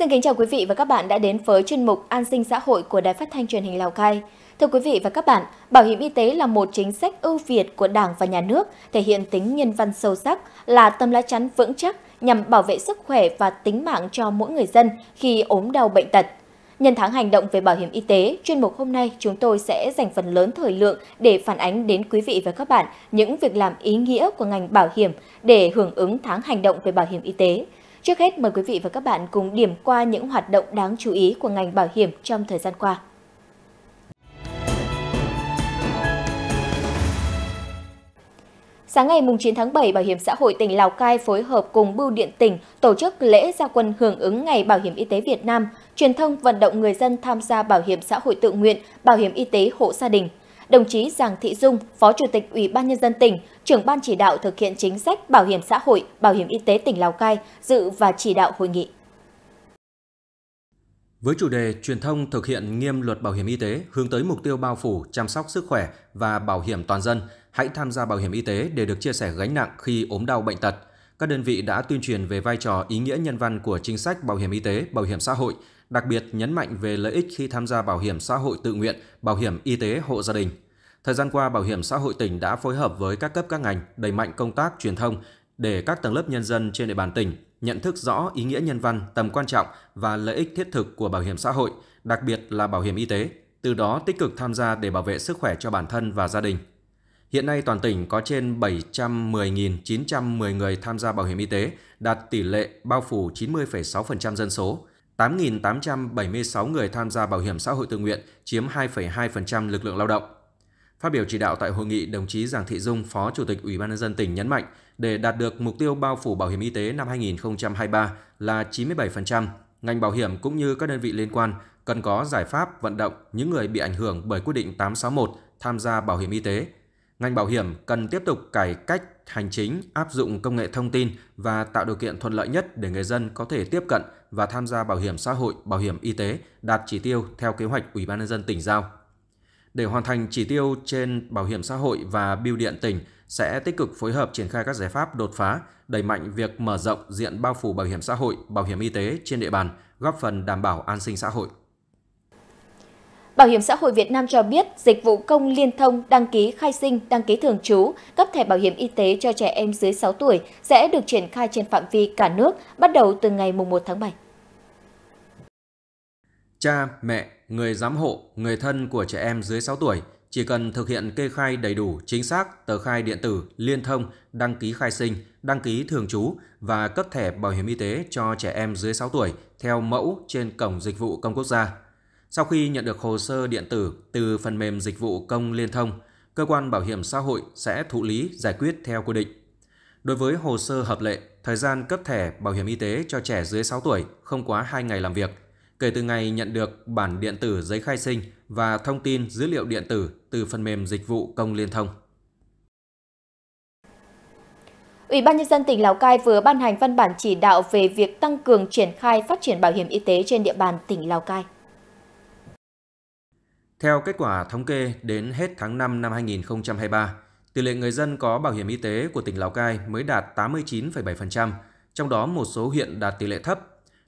Xin kính chào quý vị và các bạn đã đến với chuyên mục An sinh xã hội của Đài Phát thanh Truyền hình Lào Cai. Thưa quý vị và các bạn, bảo hiểm y tế là một chính sách ưu việt của Đảng và nhà nước, thể hiện tính nhân văn sâu sắc, là tấm lá chắn vững chắc nhằm bảo vệ sức khỏe và tính mạng cho mỗi người dân khi ốm đau bệnh tật. Nhân tháng hành động về bảo hiểm y tế, chuyên mục hôm nay chúng tôi sẽ dành phần lớn thời lượng để phản ánh đến quý vị và các bạn những việc làm ý nghĩa của ngành bảo hiểm để hưởng ứng tháng hành động về bảo hiểm y tế. Trước hết mời quý vị và các bạn cùng điểm qua những hoạt động đáng chú ý của ngành bảo hiểm trong thời gian qua. Sáng ngày 9 tháng 7, Bảo hiểm xã hội tỉnh Lào Cai phối hợp cùng Bưu điện tỉnh tổ chức lễ gia quân hưởng ứng Ngày Bảo hiểm Y tế Việt Nam, truyền thông vận động người dân tham gia bảo hiểm xã hội tự nguyện, bảo hiểm y tế hộ gia đình đồng chí Giàng Thị Dung, Phó Chủ tịch Ủy ban Nhân dân tỉnh, trưởng ban chỉ đạo thực hiện chính sách bảo hiểm xã hội, bảo hiểm y tế tỉnh Lào Cai dự và chỉ đạo hội nghị. Với chủ đề truyền thông thực hiện nghiêm luật bảo hiểm y tế hướng tới mục tiêu bao phủ, chăm sóc sức khỏe và bảo hiểm toàn dân, hãy tham gia bảo hiểm y tế để được chia sẻ gánh nặng khi ốm đau bệnh tật. Các đơn vị đã tuyên truyền về vai trò ý nghĩa nhân văn của chính sách bảo hiểm y tế, bảo hiểm xã hội, đặc biệt nhấn mạnh về lợi ích khi tham gia bảo hiểm xã hội tự nguyện, bảo hiểm y tế hộ gia đình. Thời gian qua, Bảo hiểm xã hội tỉnh đã phối hợp với các cấp các ngành đẩy mạnh công tác truyền thông để các tầng lớp nhân dân trên địa bàn tỉnh nhận thức rõ ý nghĩa nhân văn, tầm quan trọng và lợi ích thiết thực của bảo hiểm xã hội, đặc biệt là bảo hiểm y tế, từ đó tích cực tham gia để bảo vệ sức khỏe cho bản thân và gia đình. Hiện nay toàn tỉnh có trên 710.910 người tham gia bảo hiểm y tế, đạt tỷ lệ bao phủ 90,6% dân số. 8.876 người tham gia bảo hiểm xã hội tự nguyện, chiếm 2,2% lực lượng lao động. Phát biểu chỉ đạo tại hội nghị, đồng chí Giàng Thị Dung, Phó Chủ tịch Ủy ban nhân dân tỉnh nhấn mạnh, để đạt được mục tiêu bao phủ bảo hiểm y tế năm 2023 là 97%, ngành bảo hiểm cũng như các đơn vị liên quan cần có giải pháp vận động những người bị ảnh hưởng bởi quyết định 861 tham gia bảo hiểm y tế ngành bảo hiểm cần tiếp tục cải cách hành chính, áp dụng công nghệ thông tin và tạo điều kiện thuận lợi nhất để người dân có thể tiếp cận và tham gia bảo hiểm xã hội, bảo hiểm y tế đạt chỉ tiêu theo kế hoạch Ủy ban nhân dân tỉnh giao. Để hoàn thành chỉ tiêu trên bảo hiểm xã hội và bưu điện tỉnh sẽ tích cực phối hợp triển khai các giải pháp đột phá, đẩy mạnh việc mở rộng diện bao phủ bảo hiểm xã hội, bảo hiểm y tế trên địa bàn, góp phần đảm bảo an sinh xã hội. Bảo hiểm xã hội Việt Nam cho biết, dịch vụ công liên thông đăng ký khai sinh, đăng ký thường trú, cấp thẻ bảo hiểm y tế cho trẻ em dưới 6 tuổi sẽ được triển khai trên phạm vi cả nước bắt đầu từ ngày 1 tháng 7. Cha, mẹ, người giám hộ, người thân của trẻ em dưới 6 tuổi chỉ cần thực hiện kê khai đầy đủ, chính xác, tờ khai điện tử, liên thông, đăng ký khai sinh, đăng ký thường trú và cấp thẻ bảo hiểm y tế cho trẻ em dưới 6 tuổi theo mẫu trên Cổng Dịch vụ Công Quốc gia sau khi nhận được hồ sơ điện tử từ phần mềm dịch vụ công liên thông, cơ quan bảo hiểm xã hội sẽ thụ lý giải quyết theo quy định. Đối với hồ sơ hợp lệ, thời gian cấp thẻ bảo hiểm y tế cho trẻ dưới 6 tuổi không quá 2 ngày làm việc, kể từ ngày nhận được bản điện tử giấy khai sinh và thông tin dữ liệu điện tử từ phần mềm dịch vụ công liên thông. Ủy ban Nhân dân tỉnh Lào Cai vừa ban hành văn bản chỉ đạo về việc tăng cường triển khai phát triển bảo hiểm y tế trên địa bàn tỉnh Lào Cai. Theo kết quả thống kê đến hết tháng 5 năm 2023, tỷ lệ người dân có bảo hiểm y tế của tỉnh Lào Cai mới đạt 89,7%, trong đó một số huyện đạt tỷ lệ thấp.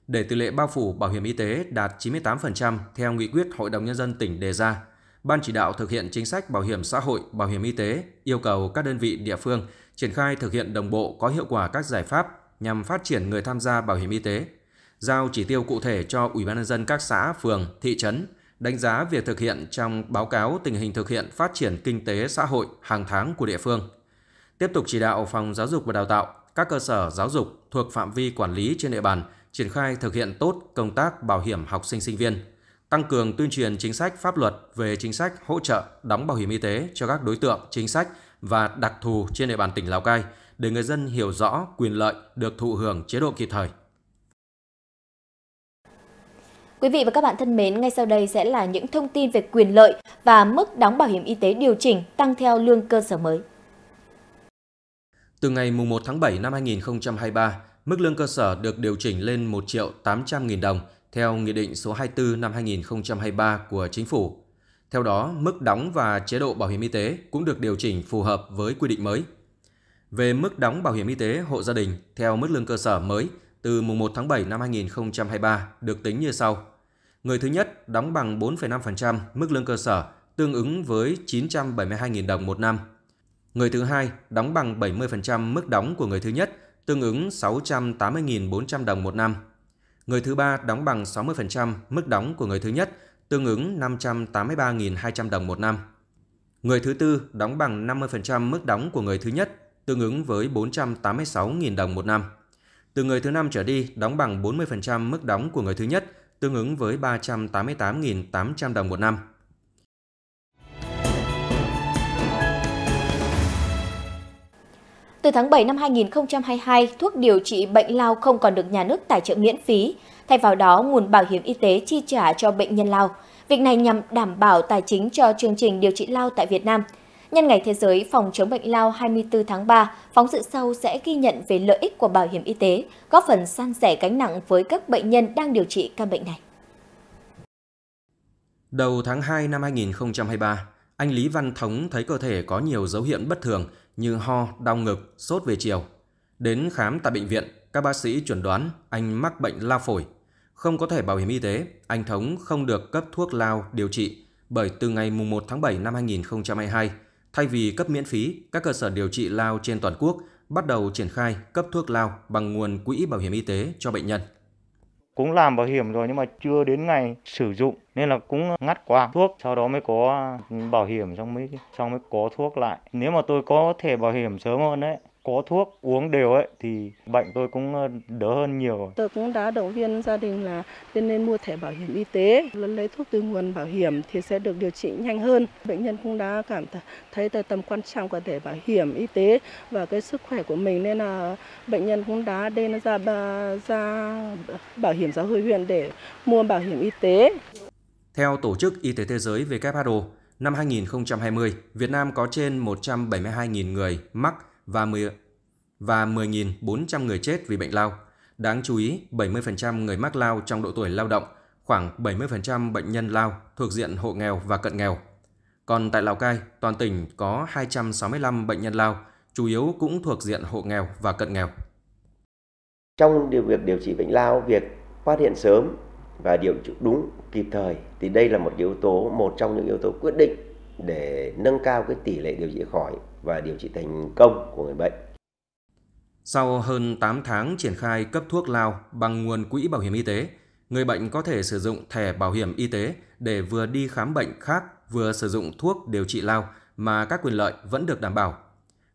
Để tỷ lệ bao phủ bảo hiểm y tế đạt 98% theo nghị quyết Hội đồng Nhân dân tỉnh đề ra, Ban chỉ đạo thực hiện chính sách bảo hiểm xã hội, bảo hiểm y tế yêu cầu các đơn vị địa phương triển khai thực hiện đồng bộ có hiệu quả các giải pháp nhằm phát triển người tham gia bảo hiểm y tế, giao chỉ tiêu cụ thể cho Ủy ban nhân dân các xã, phường, thị trấn đánh giá việc thực hiện trong báo cáo tình hình thực hiện phát triển kinh tế xã hội hàng tháng của địa phương. Tiếp tục chỉ đạo Phòng Giáo dục và Đào tạo, các cơ sở giáo dục thuộc phạm vi quản lý trên địa bàn triển khai thực hiện tốt công tác bảo hiểm học sinh sinh viên, tăng cường tuyên truyền chính sách pháp luật về chính sách hỗ trợ đóng bảo hiểm y tế cho các đối tượng chính sách và đặc thù trên địa bàn tỉnh Lào Cai để người dân hiểu rõ quyền lợi được thụ hưởng chế độ kịp thời. Quý vị và các bạn thân mến, ngay sau đây sẽ là những thông tin về quyền lợi và mức đóng bảo hiểm y tế điều chỉnh tăng theo lương cơ sở mới. Từ ngày 1 tháng 7 năm 2023, mức lương cơ sở được điều chỉnh lên 1 triệu 800 nghìn đồng theo Nghị định số 24 năm 2023 của Chính phủ. Theo đó, mức đóng và chế độ bảo hiểm y tế cũng được điều chỉnh phù hợp với quy định mới. Về mức đóng bảo hiểm y tế hộ gia đình theo mức lương cơ sở mới từ mùng 1 tháng 7 năm 2023 được tính như sau. Người thứ nhất đóng bằng 4,5% mức lương cơ sở, tương ứng với 972.000 đồng một năm. Người thứ hai đóng bằng 70% mức đóng của người thứ nhất, tương ứng 680.400 đồng một năm. Người thứ ba đóng bằng 60% mức đóng của người thứ nhất, tương ứng 583.200 đồng một năm. Người thứ tư đóng bằng 50% mức đóng của người thứ nhất, tương ứng với 486.000 đồng một năm. Từ người thứ năm trở đi, đóng bằng 40% mức đóng của người thứ nhất, tương ứng với 388.800 đồng một năm. Từ tháng 7 năm 2022, thuốc điều trị bệnh lao không còn được nhà nước tài trợ miễn phí, thay vào đó nguồn bảo hiểm y tế chi trả cho bệnh nhân lao. Việc này nhằm đảm bảo tài chính cho chương trình điều trị lao tại Việt Nam – Nhân ngày Thế giới phòng chống bệnh lao 24 tháng 3, phóng sự sau sẽ ghi nhận về lợi ích của bảo hiểm y tế, góp phần san sẻ gánh nặng với các bệnh nhân đang điều trị căn bệnh này. Đầu tháng 2 năm 2023, anh Lý Văn Thống thấy cơ thể có nhiều dấu hiệu bất thường như ho, đau ngực, sốt về chiều. Đến khám tại bệnh viện, các bác sĩ chuẩn đoán anh mắc bệnh lao phổi. Không có thể bảo hiểm y tế, anh Thống không được cấp thuốc lao điều trị bởi từ ngày 1 tháng 7 năm 2022, Thay vì cấp miễn phí, các cơ sở điều trị lao trên toàn quốc bắt đầu triển khai cấp thuốc lao bằng nguồn quỹ bảo hiểm y tế cho bệnh nhân. Cũng làm bảo hiểm rồi nhưng mà chưa đến ngày sử dụng nên là cũng ngắt qua thuốc, sau đó mới có bảo hiểm xong mới xong mới có thuốc lại. Nếu mà tôi có thể bảo hiểm sớm hơn đấy có thuốc uống đều ấy thì bệnh tôi cũng ờ, đỡ hơn nhiều Tôi cũng đã động viên gia đình là nên nên mua thẻ bảo hiểm y tế, lấy thuốc từ nguồn bảo hiểm thì sẽ được điều trị nhanh hơn. Bệnh nhân cũng đã cảm thấy tầm quan trọng của thẻ bảo hiểm y tế và cái sức khỏe của mình nên là bệnh nhân cũng đã đến ra ra bảo hiểm xã hội huyện để mua bảo hiểm y tế. Theo Tổ chức Y tế Thế giới WHO, năm 2020, Việt Nam có trên 172.000 người mắc và 10 và 10.400 người chết vì bệnh lao. Đáng chú ý, 70% người mắc lao trong độ tuổi lao động, khoảng 70% bệnh nhân lao thuộc diện hộ nghèo và cận nghèo. Còn tại Lào Cai, toàn tỉnh có 265 bệnh nhân lao, chủ yếu cũng thuộc diện hộ nghèo và cận nghèo. Trong điều việc điều trị bệnh lao, việc phát hiện sớm và điều trị đúng kịp thời thì đây là một yếu tố một trong những yếu tố quyết định để nâng cao cái tỷ lệ điều trị khỏi và điều trị thành công của người bệnh. Sau hơn 8 tháng triển khai cấp thuốc lao bằng nguồn quỹ bảo hiểm y tế, người bệnh có thể sử dụng thẻ bảo hiểm y tế để vừa đi khám bệnh khác vừa sử dụng thuốc điều trị lao mà các quyền lợi vẫn được đảm bảo.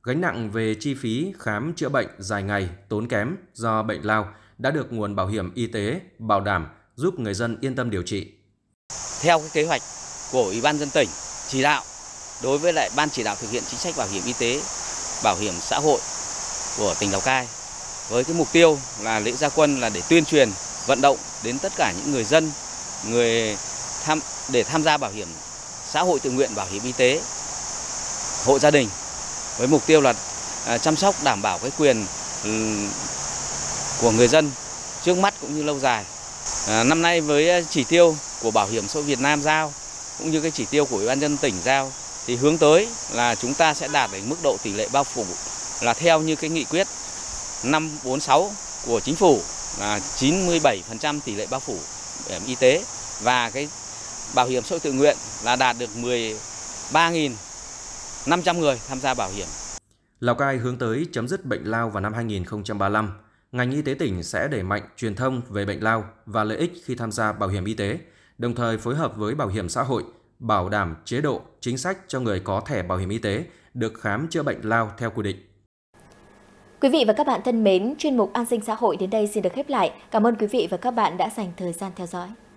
Gánh nặng về chi phí khám chữa bệnh dài ngày, tốn kém do bệnh lao đã được nguồn bảo hiểm y tế bảo đảm giúp người dân yên tâm điều trị. Theo cái kế hoạch của Ủy ban dân tỉnh chỉ đạo đối với lại ban chỉ đạo thực hiện chính sách bảo hiểm y tế, bảo hiểm xã hội của tỉnh Lào Cai với cái mục tiêu là lễ gia quân là để tuyên truyền, vận động đến tất cả những người dân, người tham để tham gia bảo hiểm xã hội tự nguyện, bảo hiểm y tế, hộ gia đình với mục tiêu là à, chăm sóc đảm bảo cái quyền ừ, của người dân trước mắt cũng như lâu dài. À, năm nay với à, chỉ tiêu của Bảo hiểm xã hội Việt Nam giao cũng như cái chỉ tiêu của Ủy ban nhân tỉnh giao thì hướng tới là chúng ta sẽ đạt đến mức độ tỷ lệ bao phủ là theo như cái nghị quyết 546 của chính phủ là 97% tỷ lệ bao phủ bảo hiểm y tế và cái bảo hiểm xã hội tự nguyện là đạt được 13.500 người tham gia bảo hiểm. Lào Cai hướng tới chấm dứt bệnh lao vào năm 2035. Ngành y tế tỉnh sẽ đẩy mạnh truyền thông về bệnh lao và lợi ích khi tham gia bảo hiểm y tế, đồng thời phối hợp với bảo hiểm xã hội bảo đảm chế độ, chính sách cho người có thẻ bảo hiểm y tế được khám chữa bệnh lao theo quy định. Quý vị và các bạn thân mến, chuyên mục An sinh xã hội đến đây xin được khép lại. Cảm ơn quý vị và các bạn đã dành thời gian theo dõi.